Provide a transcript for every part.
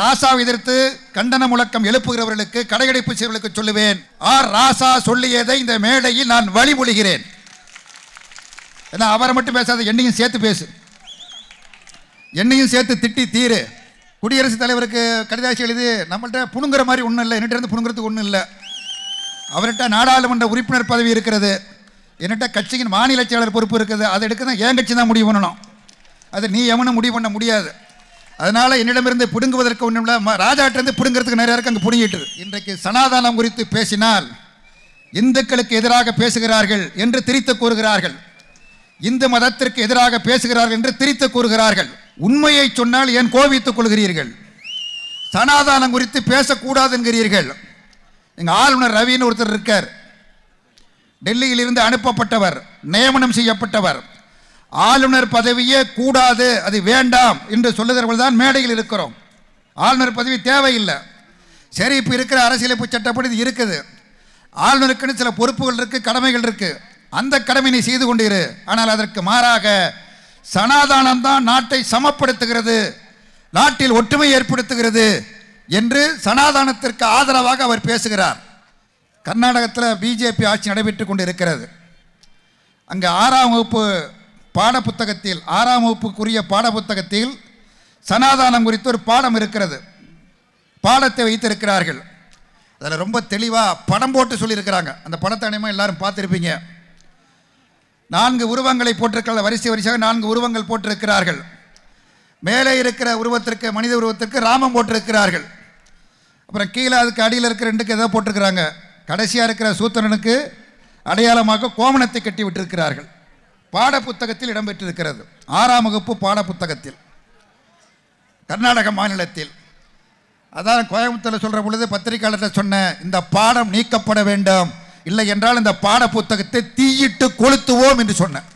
ராசாவை எதிர்த்து கண்டன முழக்கம் எழுப்புகிறவர்களுக்கு கடையடைப்பு செய்வர்களுக்கு சொல்லுவேன் ஆர் ராசா சொல்லியதை இந்த மேடையில் நான் வழிமொழிகிறேன் ஏன்னா அவரை மட்டும் பேசாத என்னையும் சேர்த்து பேசு என்னையும் சேர்த்து திட்டி தீரு குடியரசுத் தலைவருக்கு கடிதாசி எழுதி நம்மள்கிட்ட புணுங்குற மாதிரி ஒன்றும் இல்லை என்னிட்ட புணுங்குறதுக்கு ஒன்றும் இல்லை அவர்கிட்ட நாடாளுமன்ற உறுப்பினர் பதவி இருக்கிறது என்னட்ட கட்சியின் மாநில செயலர் பொறுப்பு இருக்குது அதை எடுக்க தான் ஏன் கட்சி தான் முடிவு பண்ணணும் அதை நீ எவனும் முடிவு பண்ண முடியாது அதனால் என்னிடமிருந்து பிடுங்குவதற்கு ஒன்றும் ராஜாட்டிருந்து பிடுங்கிறதுக்கு நிறைய இருக்கு அங்கே பிடுங்கிட்டு இன்றைக்கு சனாதானம் குறித்து பேசினால் இந்துக்களுக்கு எதிராக பேசுகிறார்கள் என்று திரித்து கூறுகிறார்கள் இந்து மதத்திற்கு எதிராக பேசுகிறார்கள் என்று திரித்து கூறுகிறார்கள் உண்மையை சொன்னால் ஏன் கோபித்துக் கொள்கிறீர்கள் சனாதானம் குறித்து பேசக்கூடாது என்கிறீர்கள் எங்கள் ஆளுநர் ரவின்னு ஒருத்தர் இருக்கார் டெல்லியிலிருந்து அனுப்பப்பட்டவர் நியமனம் செய்யப்பட்டவர் ஆளுநர் பதவியே கூடாது அது வேண்டாம் என்று சொல்லுகிறவர்கள் தான் மேடையில் இருக்கிறோம் ஆளுநர் பதவி தேவையில்லை சரி இப்போ இருக்கிற அரசியலமைப்பு சட்டப்படி இது இருக்குது ஆளுநருக்குன்னு சில பொறுப்புகள் இருக்குது கடமைகள் இருக்குது அந்த கடமை நீ செய்து கொண்டிரு ஆனால் அதற்கு மாறாக சனாதானம் தான் நாட்டை சமப்படுத்துகிறது நாட்டில் ஒற்றுமை ஏற்படுத்துகிறது என்று சனாதானத்திற்கு ஆதரவாக அவர் பேசுகிறார் கர்நாடகத்தில் பிஜேபி ஆட்சி நடைபெற்று கொண்டு இருக்கிறது அங்கே ஆறாம் வகுப்பு பாடப்புத்தகத்தில் ஆறாம் வகுப்புக்குரிய பாடப்புத்தகத்தில் சனாதானம் குறித்து ஒரு பாடம் இருக்கிறது பாடத்தை வைத்திருக்கிறார்கள் அதில் ரொம்ப தெளிவாக படம் போட்டு சொல்லியிருக்கிறாங்க அந்த படத்தை அனைமா எல்லாரும் பார்த்துருப்பீங்க நான்கு உருவங்களை போட்டிருக்கிற வரிசை வரிசையாக நான்கு உருவங்கள் போட்டிருக்கிறார்கள் மேலே இருக்கிற உருவத்திற்கு மனித உருவத்திற்கு ராமம் போட்டிருக்கிறார்கள் அப்புறம் கீழே அதுக்கு அடியில் இருக்கிற ரெண்டுக்கு ஏதோ போட்டிருக்கிறாங்க கடைசியாக இருக்கிற சூத்திரனுக்கு அடையாளமாக கோமணத்தை கட்டி விட்டிருக்கிறார்கள் பாடப்புத்தகத்தில் இடம்பெற்றிருக்கிறது ஆறாம் வகுப்பு பாடப்புத்தகத்தில் கர்நாடக மாநிலத்தில் அதான் கோயம்புத்தூரில் சொல்கிற பொழுது பத்திரிகையாளர்கள் சொன்ன இந்த பாடம் நீக்கப்பட வேண்டும் இல்லை என்றால் இந்த பாட புத்தகத்தை தீயிட்டு கொளுத்துவோம் என்று சொன்னேன்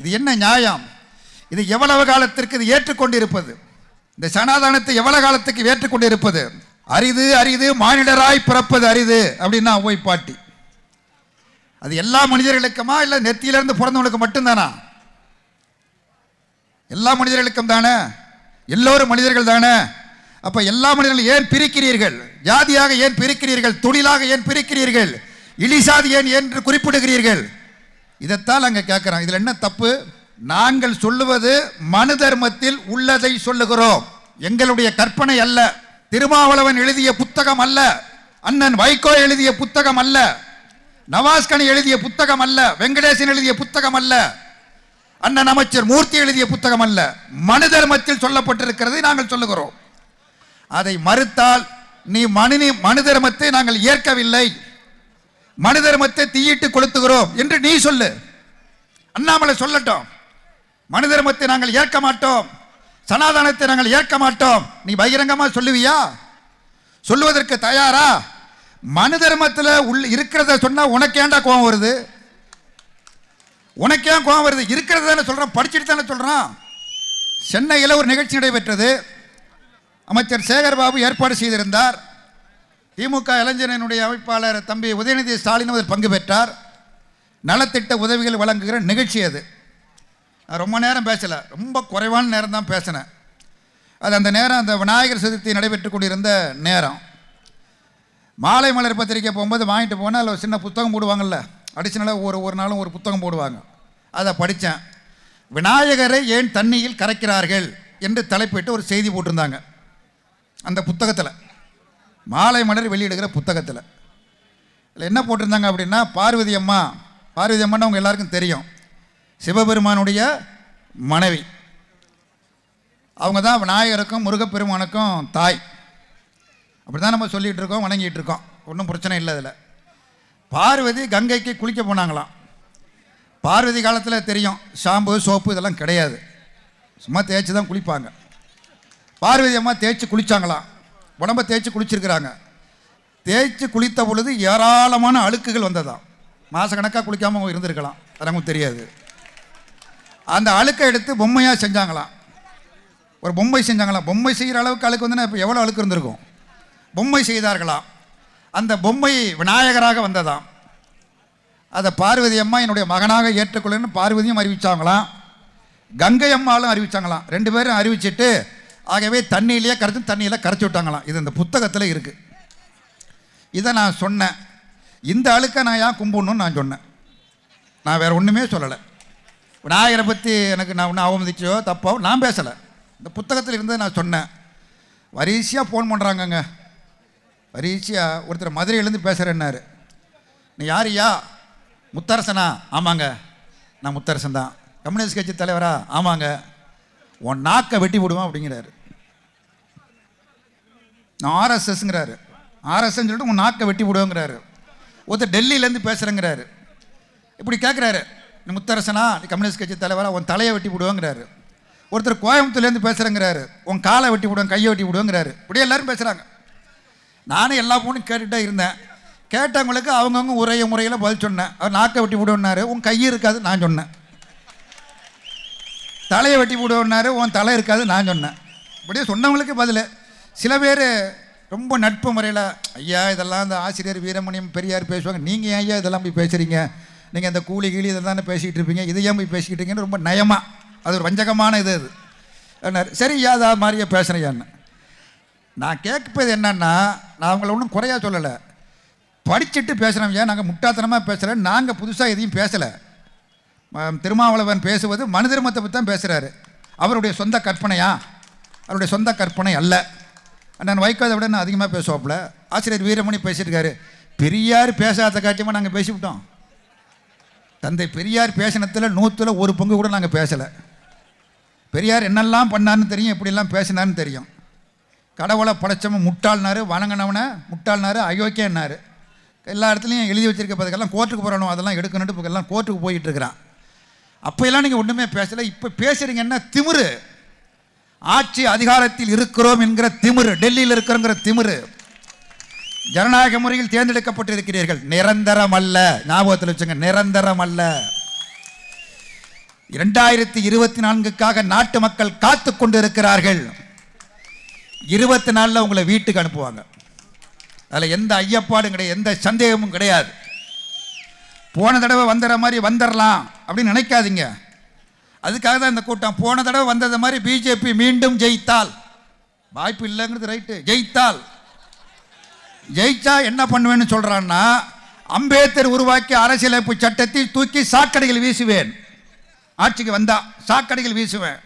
இது என்ன நியாயம் இது எவ்வளவு காலத்திற்கு இது ஏற்றுக்கொண்டிருப்பது இந்த சனாதனத்தை எவ்வளவு காலத்துக்கு ஏற்றுக்கொண்டிருப்பது அரிது அரிது மானிடராய் பிறப்பது அரிது அப்படின்னா ஓய் பாட்டி அது எல்லா மனிதர்களுக்குமா இல்லை நெத்தியிலிருந்து பிறந்தவனுக்கு மட்டும்தானா எல்லா மனிதர்களுக்கும் தானே எல்லோரும் மனிதர்கள் தானே அப்போ எல்லா மனிதர்களும் ஏன் பிரிக்கிறீர்கள் ஜாதியாக ஏன் பிரிக்கிறீர்கள் தொழிலாக ஏன் பிரிக்கிறீர்கள் இழிசாதி ஏன் என்று குறிப்பிடுகிறீர்கள் இதைத்தான் அங்கே கேட்குறோம் இதில் என்ன தப்பு நாங்கள் சொல்லுவது மனு தர்மத்தில் உள்ளதை சொல்லுகிறோம் எங்களுடைய கற்பனை அல்ல திருமாவளவன் எழுதிய புத்தகம் அல்ல அண்ணன் வைகோ எழுதிய புத்தகம் அல்ல நவாஸ்கனி எழுதிய புத்தகம் அல்ல வெங்கடேசன் எழுதிய புத்தகம் அல்ல அண்ணன் அமைச்சர் மூர்த்தி எழுதிய புத்தகம் அல்ல மனு தர்மத்தில் சொல்லப்பட்டிருக்கிறது நாங்கள் சொல்லுகிறோம் அதை மறுத்தால் நீ மனு மனு தர்மத்தை நாங்கள் ஏற்கவில்லை மனு தர்மத்தை தீயிட்டு கொளுத்துகிறோம் என்று நீ சொல்லு அண்ணாமலை சொல்லட்டும் மனு தர்மத்தை நாங்கள் ஏற்க மாட்டோம் சனாதானத்தை நாங்கள் ஏற்க மாட்டோம் நீ பகிரங்கமாக சொல்லுவியா சொல்லுவதற்கு தயாரா மனு தர்மத்தில் உள்ள இருக்கிறத சொன்னால் உனக்கேண்டா கோவம் வருது உனக்கே கோவம் வருது இருக்கிறது தானே சொல்கிறான் படிச்சுட்டு தானே சொல்கிறான் சென்னையில் ஒரு நிகழ்ச்சி நடைபெற்றது அமைச்சர் சேகர்பாபு ஏற்பாடு செய்திருந்தார் திமுக இளைஞரனுடைய அமைப்பாளர் தம்பி உதயநிதி ஸ்டாலின் அதில் பங்கு பெற்றார் நலத்திட்ட உதவிகள் வழங்குகிற நிகழ்ச்சி அது நான் ரொம்ப நேரம் பேசலை ரொம்ப குறைவான நேரம் தான் பேசினேன் அது அந்த நேரம் அந்த விநாயகர் சதுர்த்தி நடைபெற்று கொண்டிருந்த நேரம் மாலை மலர் பத்திரிக்கை போகும்போது வாங்கிட்டு போனால் அதில் சின்ன புத்தகம் போடுவாங்கள்ல அடிஷ்னலாக ஒரு ஒரு நாளும் ஒரு புத்தகம் போடுவாங்க அதை படித்தேன் விநாயகரை ஏன் தண்ணியில் கரைக்கிறார்கள் என்று தலைப்பிட்டு ஒரு செய்தி போட்டிருந்தாங்க அந்த புத்தகத்தில் மாலை மலர் வெளியிடுகிற புத்தகத்தில் இதில் என்ன போட்டிருந்தாங்க அப்படின்னா பார்வதி அம்மா பார்வதி அம்மான்னு அவங்க எல்லாருக்கும் தெரியும் சிவபெருமானுடைய மனைவி அவங்க தான் விநாயகருக்கும் முருகப்பெருமானுக்கும் தாய் அப்படி தான் நம்ம சொல்லிகிட்டு இருக்கோம் வணங்கிட்டு இருக்கோம் ஒன்றும் பிரச்சனை இல்லை அதில் பார்வதி கங்கைக்கு குளிக்க போனாங்களாம் பார்வதி காலத்தில் தெரியும் ஷாம்பு சோப்பு இதெல்லாம் கிடையாது சும்மா தேய்ச்சி தான் குளிப்பாங்க பார்வதி அம்மா தேய்ச்சி குளித்தாங்களாம் உடம்ப தேய்ச்சி குளிச்சிருக்கிறாங்க தேய்ச்சி குளித்த பொழுது ஏராளமான அழுக்குகள் வந்ததாம் மாதக்கணக்காக குளிக்காமல் இருந்திருக்கலாம் நமக்கு தெரியாது அந்த அழுக்கை எடுத்து பொம்மையாக செஞ்சாங்களாம் ஒரு பொம்மை செஞ்சாங்களாம் பொம்மை செய்கிற அளவுக்கு அழுக்கு வந்து இப்போ எவ்வளோ அழுக்கு இருந்திருக்கும் பொம்மை செய்தார்களாம் அந்த பொம்மை விநாயகராக வந்ததாம் அதை பார்வதி அம்மா என்னுடைய மகனாக ஏற்றுக்கொள்ளுன்னு பார்வதியும் அறிவித்தாங்களாம் கங்கை அம்மாவும் அறிவித்தாங்களாம் ரெண்டு பேரும் அறிவிச்சிட்டு ஆகவே தண்ணியிலேயே கரைச்சி தண்ணியில் கரைச்சி விட்டாங்களாம் இது இந்த புத்தகத்தில் இருக்குது இதை நான் சொன்னேன் இந்த அழுக்க நான் ஏன் கும்பிடணும்னு நான் சொன்னேன் நான் வேறு ஒன்றுமே சொல்லலை விநாயகரை பற்றி எனக்கு நான் ஒன்றும் அவமதிச்சோ தப்போ நான் பேசலை இந்த புத்தகத்தில் இருந்து நான் சொன்னேன் வரிசையாக ஃபோன் பண்ணுறாங்கங்க ரீச்சியாக ஒருத்தர் மதுரையிலேருந்து பேசுகிறேன்னாரு நீ யார் யா முத்தரசனா ஆமாங்க நான் முத்தரசன் தான் கம்யூனிஸ்ட் கட்சி தலைவரா ஆமாங்க உன் நாக்கை வெட்டி விடுவான் அப்படிங்கிறாரு நான் ஆர்எஸ்எஸ்ங்கிறாரு ஆர்எஸ்எஸ்ன்னு சொல்லிட்டு உன் நாக்கை வெட்டி விடுவோங்கிறாரு ஒருத்தர் டெல்லியிலேருந்து பேசுகிறேங்கிறாரு இப்படி கேட்குறாரு நீ முத்தரசனா நீ கம்யூனிஸ்ட் கட்சி தலைவரா உன் தலையை வெட்டி விடுவோங்கிறாரு ஒருத்தர் கோயம்புத்தூர்லேருந்து பேசுகிறேங்கிறாரு உன் காலை வெட்டி விடுவோம் கையை வெட்டி விடுவோங்கிறாரு இப்படியே எல்லாரும் பேசுகிறாங்க நானும் எல்லா ஃபோனும் கேட்டுகிட்டே இருந்தேன் கேட்டவங்களுக்கு அவங்கவுங்க உரைய முறையில் பதில் சொன்னேன் அவர் நாக்கை வெட்டி விடுவார் உன் கை இருக்காது நான் சொன்னேன் தலையை வெட்டி விடுவார் உன் தலை இருக்காது நான் சொன்னேன் இப்படியே சொன்னவங்களுக்கு பதில் சில பேர் ரொம்ப நட்பு முறையில் ஐயா இதெல்லாம் இந்த ஆசிரியர் வீரமணியம் பெரியார் பேசுவாங்க நீங்கள் ஏன் ஐயா இதெல்லாம் போய் பேசுகிறீங்க நீங்கள் இந்த கூலி கீழி இதெல்லாம் பேசிக்கிட்டு இருப்பீங்க இதை ஏன் போய் பேசிக்கிட்டீங்கன்னு ரொம்ப நயமாக அது ஒரு வஞ்சகமான இது அது சரி ஐயா அதை மாதிரியே பேசுகிறேன் நான் கேட்கப்போது என்னென்னா நான் அவங்கள ஒன்றும் குறையாக சொல்லலை படிச்சுட்டு பேசுகிறோம் ஏன் நாங்கள் முட்டாத்தனமாக பேசலை நாங்கள் புதுசாக எதையும் பேசலை திருமாவளவன் பேசுவது மனு தர்மத்தை பற்றி தான் பேசுகிறாரு அவருடைய சொந்த கற்பனையா அவருடைய சொந்த கற்பனை அல்ல நான் வைக்காத விட நான் அதிகமாக பேசுவாப்பில் ஆசிரியர் வீரமணி பேசியிருக்காரு பெரியார் பேசாத காட்சியமாக நாங்கள் பேசிவிட்டோம் தந்தை பெரியார் பேசினத்தில் நூற்றில் ஒரு பங்கு கூட நாங்கள் பேசலை பெரியார் என்னெல்லாம் பண்ணான்னு தெரியும் எப்படிலாம் பேசினான்னு தெரியும் கடவுளை படைச்சவன் முட்டாள்னாரு வணங்கினவனை முட்டாள்னாரு அயோக்கியன்னாரு எல்லா இடத்துலையும் எழுதி வச்சிருக்க பதுக்கெல்லாம் கோர்ட்டுக்கு போகிறணும் அதெல்லாம் இப்போ எல்லாம் கோர்ட்டுக்கு போயிட்டு இருக்கிறான் அப்போயெல்லாம் நீங்கள் ஒன்றுமே பேசலை இப்போ பேசுகிறீங்கன்னா திமிரு ஆட்சி அதிகாரத்தில் இருக்கிறோம் என்கிற திமிரு டெல்லியில் இருக்கிறோங்கிற திமிரு ஜனநாயக முறையில் தேர்ந்தெடுக்கப்பட்டிருக்கிறீர்கள் நிரந்தரம் அல்ல ஞாபகத்தில் வச்சுங்க நிரந்தரம் அல்ல இரண்டாயிரத்தி இருபத்தி நான்குக்காக நாட்டு மக்கள் காத்து கொண்டிருக்கிறார்கள் இருபத்தி நாலில் உங்களை வீட்டுக்கு அனுப்புவாங்க அதில் எந்த ஐயப்பாடும் கிடையாது எந்த சந்தேகமும் கிடையாது போன தடவை வந்துடுற மாதிரி வந்துடலாம் அப்படின்னு நினைக்காதீங்க அதுக்காக தான் இந்த கூட்டம் போன தடவை வந்தது மாதிரி பிஜேபி மீண்டும் ஜெயித்தால் வாய்ப்பு இல்லைங்கிறது ரைட்டு ஜெயித்தால் ஜெயிச்சா என்ன பண்ணுவேன்னு சொல்கிறான்னா அம்பேத்கர் உருவாக்கி அரசியலமைப்பு சட்டத்தை தூக்கி சாக்கடைகள் வீசுவேன் ஆட்சிக்கு வந்தா சாக்கடைகள் வீசுவேன்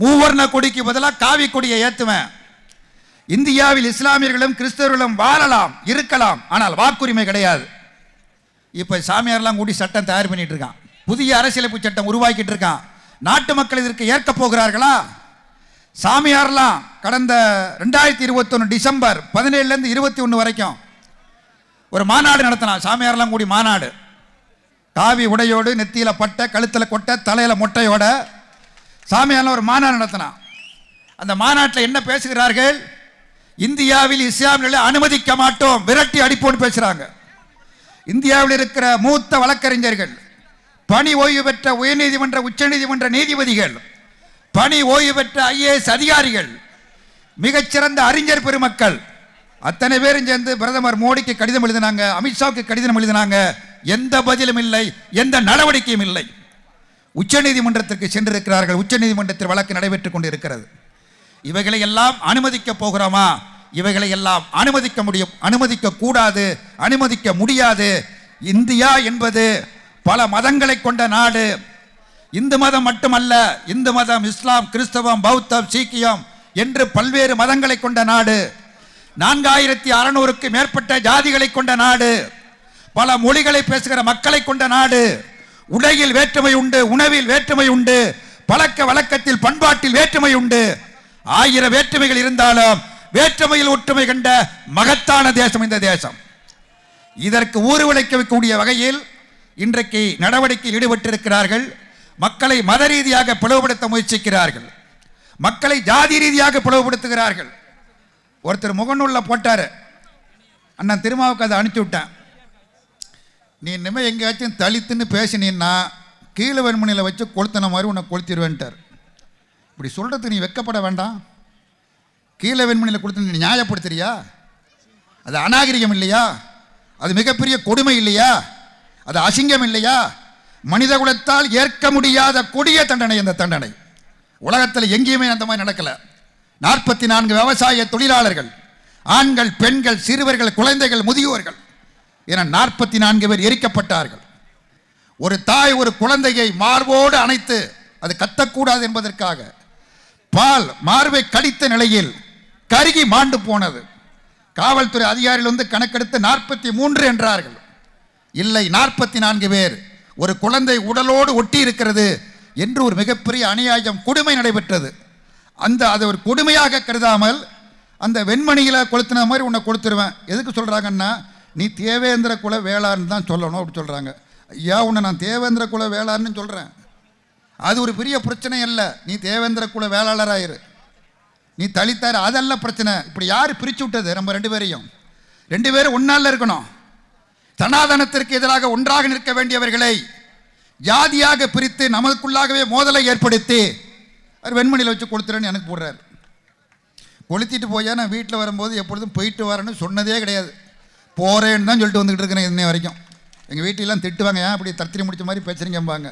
மூவர்ண கொடிக்கு பதிலாக காவி கொடியை ஏற்றுவேன் இந்தியாவில் இஸ்லாமியர்களும் கிறிஸ்தவர்களும் வாழலாம் இருக்கலாம் ஆனால் வாக்குரிமை கிடையாது இப்போ சாமியார்லாம் கூடி சட்டம் தயார் பண்ணிட்டு இருக்கான் புதிய அரசியலமைப்பு சட்டம் உருவாக்கிட்டு இருக்கான் நாட்டு மக்கள் இதற்கு ஏற்க போகிறார்களா சாமியார்லாம் கடந்த ரெண்டாயிரத்தி இருபத்தொன்று டிசம்பர் பதினேழுலேருந்து இருபத்தி ஒன்று வரைக்கும் ஒரு மாநாடு நடத்தினான் சாமியார்லாம் கூடி மாநாடு காவி உடையோடு நெத்தியில் பட்டை கழுத்தில் கொட்டை தலையில் மொட்டையோட சாமியால் ஒரு மாநாடு நடத்தினான் அந்த மாநாட்டில் என்ன பேசுகிறார்கள் இந்தியாவில் இஸ்லாமியர்களை அனுமதிக்க மாட்டோம் விரட்டி அடிப்போன்னு பேசுகிறாங்க இந்தியாவில் இருக்கிற மூத்த வழக்கறிஞர்கள் பணி ஓய்வு பெற்ற உயர்நீதிமன்ற உச்சநீதிமன்ற நீதிபதிகள் பணி ஓய்வு பெற்ற ஐஏஎஸ் அதிகாரிகள் மிகச்சிறந்த அறிஞர் பெருமக்கள் அத்தனை பேரும் சேர்ந்து பிரதமர் மோடிக்கு கடிதம் எழுதினாங்க அமித்ஷாவுக்கு கடிதம் எழுதினாங்க எந்த பதிலும் இல்லை எந்த நடவடிக்கையும் இல்லை உச்சநீதிமன்றத்திற்கு சென்றிருக்கிறார்கள் உச்சநீதிமன்றத்தில் வழக்கு நடைபெற்று கொண்டிருக்கிறது இவைகளை எல்லாம் அனுமதிக்கப் போகிறோமா இவைகளை எல்லாம் அனுமதிக்க முடியும் அனுமதிக்க கூடாது அனுமதிக்க முடியாது இந்தியா என்பது பல மதங்களை கொண்ட நாடு இந்து மதம் மட்டுமல்ல இந்து மதம் இஸ்லாம் கிறிஸ்தவம் பௌத்தம் சீக்கியம் என்று பல்வேறு மதங்களை கொண்ட நாடு நான்காயிரத்தி அறநூறுக்கு மேற்பட்ட ஜாதிகளை கொண்ட நாடு பல மொழிகளை பேசுகிற மக்களை கொண்ட நாடு உடையில் வேற்றுமை உண்டு உணவில் வேற்றுமை உண்டு பழக்க வழக்கத்தில் பண்பாட்டில் வேற்றுமை உண்டு ஆயிரம் வேற்றுமைகள் இருந்தாலும் வேற்றுமையில் ஒற்றுமை கண்ட மகத்தான தேசம் இந்த தேசம் இதற்கு ஊறு வைக்கக்கூடிய வகையில் இன்றைக்கு நடவடிக்கையில் ஈடுபட்டிருக்கிறார்கள் மக்களை மத ரீதியாக பிளவுபடுத்த முயற்சிக்கிறார்கள் மக்களை ஜாதி ரீதியாக பிளவுபடுத்துகிறார்கள் ஒருத்தர் முகநூலில் போட்டார் அண்ணன் திருமாவுக்கு அதை அனுப்பிச்சு விட்டேன் நீ இனிமேல் எங்கேயாச்சும் தளித்துன்னு பேசினீன்னா கீழே வெண்மணியில் வச்சு கொளுத்தின மாதிரி உன்னை கொளுத்திடுவேன்ட்டார் இப்படி சொல்கிறதுக்கு நீ வெக்கப்பட வேண்டாம் கீழே வெண்மணியில் கொடுத்து நீ நியாயப்படுத்துறியா அது அநாகரிகம் இல்லையா அது மிகப்பெரிய கொடுமை இல்லையா அது அசிங்கம் இல்லையா மனித குலத்தால் ஏற்க முடியாத கொடிய தண்டனை இந்த தண்டனை உலகத்தில் எங்கேயுமே அந்த மாதிரி நடக்கலை நாற்பத்தி நான்கு விவசாய தொழிலாளர்கள் ஆண்கள் பெண்கள் சிறுவர்கள் குழந்தைகள் முதியோர்கள் என நாற்பத்தி நான்கு பேர் எரிக்கப்பட்டார்கள் ஒரு தாய் ஒரு குழந்தையை மார்போடு அணைத்து அது கத்தக்கூடாது என்பதற்காக பால் மார்பை கடித்த நிலையில் கருகி மாண்டு போனது காவல்துறை அதிகாரிகள் வந்து கணக்கெடுத்து நாற்பத்தி மூன்று என்றார்கள் இல்லை நாற்பத்தி நான்கு பேர் ஒரு குழந்தை உடலோடு ஒட்டி இருக்கிறது என்று ஒரு மிகப்பெரிய அநியாயம் கொடுமை நடைபெற்றது அந்த அதை ஒரு கொடுமையாக கருதாமல் அந்த வெண்மணியில் கொளுத்தின மாதிரி உன்னை கொடுத்துருவேன் எதுக்கு சொல்கிறாங்கன்னா நீ தேவேந்திர குல வேளான்னு தான் சொல்லணும் அப்படி சொல்கிறாங்க ஐயா உன்னை நான் தேவேந்திர குல வேளாண்னு சொல்கிறேன் அது ஒரு பெரிய பிரச்சனை இல்லை நீ தேவேந்திர குல வேளாளராயிரு நீ தலித்தார் அதெல்லாம் பிரச்சனை இப்படி யார் பிரித்து விட்டது நம்ம ரெண்டு பேரையும் ரெண்டு பேரும் ஒன்றால் இருக்கணும் சனாதனத்திற்கு எதிராக ஒன்றாக நிற்க வேண்டியவர்களை ஜாதியாக பிரித்து நமக்குள்ளாகவே மோதலை ஏற்படுத்தி அவர் வெண்மணியில் வச்சு கொடுத்துறேன்னு எனக்கு போடுறார் கொளுத்திட்டு போய் நான் வீட்டில் வரும்போது எப்பொழுதும் போயிட்டு வரேன்னு சொன்னதே கிடையாது போகிறேன்னு தான் சொல்லிட்டு வந்துக்கிட்டு இருக்கிறேன் இன்னை வரைக்கும் எங்கள் வீட்டிலலாம் திட்டுவாங்க ஏன் அப்படி தத்திரி முடிச்ச மாதிரி பேசுகிறீங்கம்பாங்க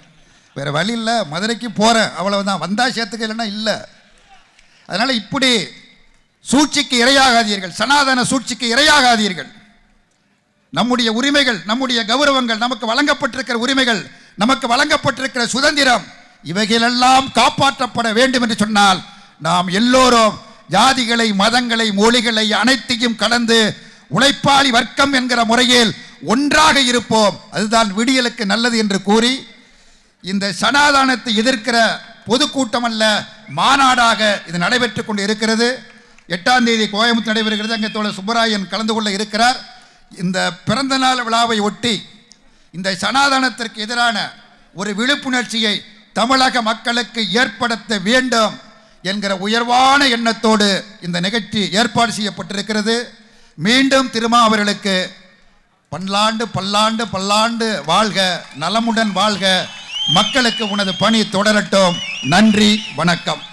வேறு வழி இல்லை மதுரைக்கு போகிறேன் தான் வந்தால் சேர்த்துக்க இல்லைன்னா இல்லை அதனால் இப்படி சூழ்ச்சிக்கு இரையாகாதீர்கள் சனாதன சூழ்ச்சிக்கு இரையாகாதீர்கள் நம்முடைய உரிமைகள் நம்முடைய கௌரவங்கள் நமக்கு வழங்கப்பட்டிருக்கிற உரிமைகள் நமக்கு வழங்கப்பட்டிருக்கிற சுதந்திரம் இவைகளெல்லாம் காப்பாற்றப்பட வேண்டும் என்று சொன்னால் நாம் எல்லோரும் ஜாதிகளை மதங்களை மொழிகளை அனைத்தையும் கலந்து உழைப்பாளி வர்க்கம் என்கிற முறையில் ஒன்றாக இருப்போம் அதுதான் விடியலுக்கு நல்லது என்று கூறி இந்த சனாதானத்தை எதிர்க்கிற பொதுக்கூட்டம் அல்ல மாநாடாக இது நடைபெற்றுக் கொண்டு இருக்கிறது எட்டாம் தேதி கோயம்புத்தூர் நடைபெறுகிறது அங்கே தோழர் சுப்பராயன் கலந்து கொள்ள இருக்கிறார் இந்த பிறந்தநாள் விழாவை ஒட்டி இந்த சனாதனத்திற்கு எதிரான ஒரு விழிப்புணர்ச்சியை தமிழக மக்களுக்கு ஏற்படுத்த வேண்டும் என்கிற உயர்வான எண்ணத்தோடு இந்த நிகழ்ச்சி ஏற்பாடு செய்யப்பட்டிருக்கிறது மீண்டும் திருமா அவர்களுக்கு பல்லாண்டு பல்லாண்டு பல்லாண்டு வாழ்க நலமுடன் வாழ்க மக்களுக்கு உனது பணி தொடரட்டும் நன்றி வணக்கம்